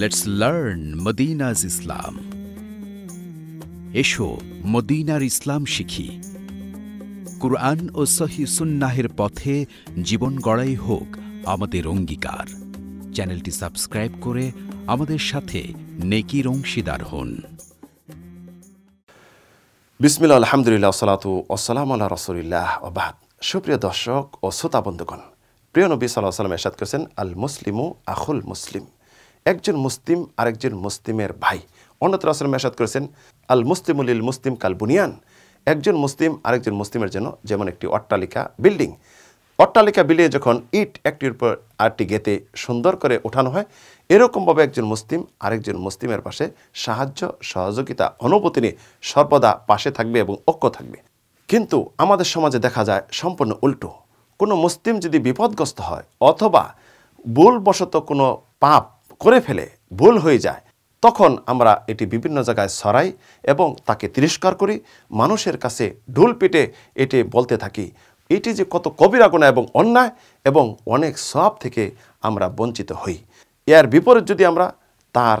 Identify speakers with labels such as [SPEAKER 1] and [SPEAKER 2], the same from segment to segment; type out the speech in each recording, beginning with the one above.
[SPEAKER 1] let's learn মদিনাজ ইসলাম এসো মদিনার ইসলাম শিখি কুরআন ও সহি সুন্নাহের পথে জীবন গড়াই হোক আমাদের অঙ্গীকার চ্যানেলটি সাবস্ক্রাইব
[SPEAKER 2] করে আমাদের সাথে নেকির অংশীদার হন বিসমিল আলহামদুলিল্লাহ সালাতু আসসালাম আল্লাহ রসুলিল্লাহ ওবাদ সুপ্রিয় দর্শক ও শ্রোতা বন্ধুগণ প্রিয় নবী সাল্লাহ সাল্লাম এরশাদ করেছেন আল মুসলিমু আখুল মুসলিম একজন মুসলিম আরেকজন মুসলিমের ভাই অন্যত্র আসলাম মেশাদ করেছেন আল মুসলিমুলিল মুসলিম কাল বুনিয়ান একজন মুসলিম আরেকজন মুসলিমের জন্য যেমন একটি অট্টালিকা বিল্ডিং অট্টালিকা বিলিয়ে যখন ইট একটির উপর আরটি গেতে সুন্দর করে ওঠানো হয় এরকমভাবে একজন মুসলিম আরেকজন মুসলিমের পাশে সাহায্য সহযোগিতা অনুভূতি নিয়ে সর্বদা পাশে থাকবে এবং ঐক্য থাকবে কিন্তু আমাদের সমাজে দেখা যায় সম্পূর্ণ উল্টো কোনো মুসলিম যদি বিপদগ্রস্ত হয় অথবা ভুলবশত কোনো পাপ করে ফেলে ভুল হয়ে যায় তখন আমরা এটি বিভিন্ন জায়গায় সরাই এবং তাকে তিরস্কার করি মানুষের কাছে ঢুল পিটে এটি বলতে থাকি এটি যে কত কবিরাগনা এবং অন্যায় এবং অনেক সব থেকে আমরা বঞ্চিত হই এর বিপরীত যদি আমরা তার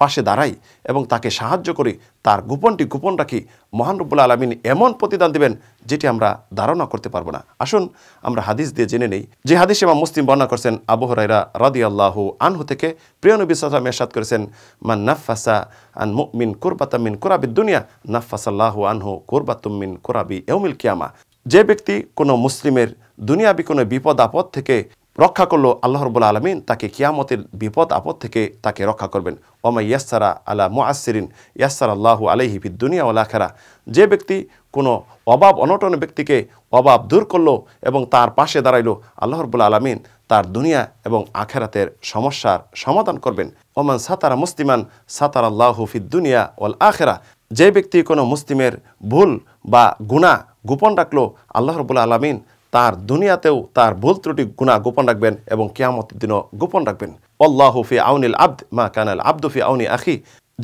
[SPEAKER 2] পাশে দাঁড়াই এবং তাকে সাহায্য করি তার গোপনটি গোপন রাখি মহান রব্বুল আলমিন এমন প্রতিদান দেবেন যেটি আমরা ধারণা করতে পারবো না আসুন আমরা হাদিস দিয়ে জেনে নেই যে হাদিস ইমাম মুসলিম বর্ণনা করছেন আবহরাইরা রাদি আল্লাহ আনহু থেকে প্রিয় নবী সাল্লাম এরশাদ করেছেন মান নাফাসা আন মিন কুরবাতামিন কোরাবি দুনিয়া নাফাসাল্লাহ আনহু কোরবাতুমিন কোরাবি এমিল কিয়ামা যে ব্যক্তি কোনো মুসলিমের দুনিয়াবি কোনো বিপদ আপদ থেকে রক্ষা করলো আল্লাহ রবুল্লা আলমিন তাকে কিয়ামতের বিপদ আপদ থেকে তাকে রক্ষা করবেন ওমা ইয়াসারা আলা মুআসিরিন ইয়াসার আল্লাহ আলহি ফিদ্দুনিয়া ওলাখেরা যে ব্যক্তি কোনো অভাব অনটন ব্যক্তিকে অভাব দূর করলো এবং তার পাশে দাঁড়াইল আল্লাহ রবুল্লা আলমিন তার দুনিয়া এবং আখেরাতের সমস্যার সমাধান করবেন ওমান সাতারা মুসলিমান সাতার আল্লাহ ফিদ্দুনিয়া ওল আখেরা যে ব্যক্তি কোনো মুসলিমের ভুল বা গুণা গোপন রাখলো আল্লাহ রবুল্লা আলমিন তার দুনিয়াতেও তার ভুল ত্রুটি গুণা গোপন রাখবেন এবং কেয়ামত দিনও গোপন রাখবেন অল্লাহ ফি আউনিল আব্দ মা কানাল আব্দু ফি আউনি আখি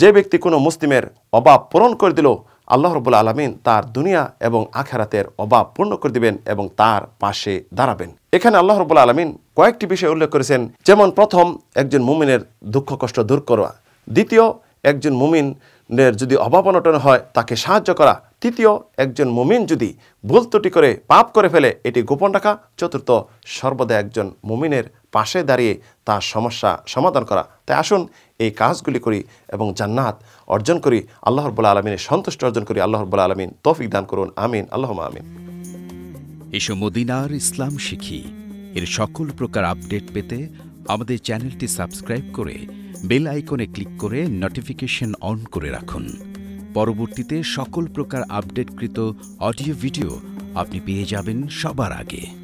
[SPEAKER 2] যে ব্যক্তি কোনো মুসলিমের অভাব পূরণ করে দিল আল্লাহ রবুল আলমিন তার দুনিয়া এবং আখেরাতের অভাব পূর্ণ করে দিবেন এবং তার পাশে দাঁড়াবেন এখানে আল্লাহ রবুল আলমিন কয়েকটি বিষয় উল্লেখ করেছেন যেমন প্রথম একজন মুমিনের দুঃখ কষ্ট দূর করা দ্বিতীয় একজন মুমিনের যদি অভাব অনটন হয় তাকে সাহায্য করা তৃতীয় একজন মুমিন যদি ভুল ত্রুটি করে পাপ করে ফেলে এটি গোপন রাখা চতুর্থ সর্বদা একজন মুমিনের পাশে দাঁড়িয়ে তার সমস্যা সমাধান করা তাই আসুন এই কাজগুলি করি এবং জান্নাত অর্জন করি আল্লাহর বলা আলমিনের সন্তুষ্ট অর্জন করি আল্লাহর বলা আলমিন তৌফিক দান করুন আমিন আল্লাহ আমিন
[SPEAKER 1] এসো মদিনার ইসলাম শিখি এর সকল প্রকার আপডেট পেতে আমাদের চ্যানেলটি সাবস্ক্রাইব করে বেল আইকনে ক্লিক করে নোটিফিকেশন অন করে রাখুন পরবর্তীতে সকল প্রকার আপডেটকৃত অডিও ভিডিও আপনি পেয়ে যাবেন সবার আগে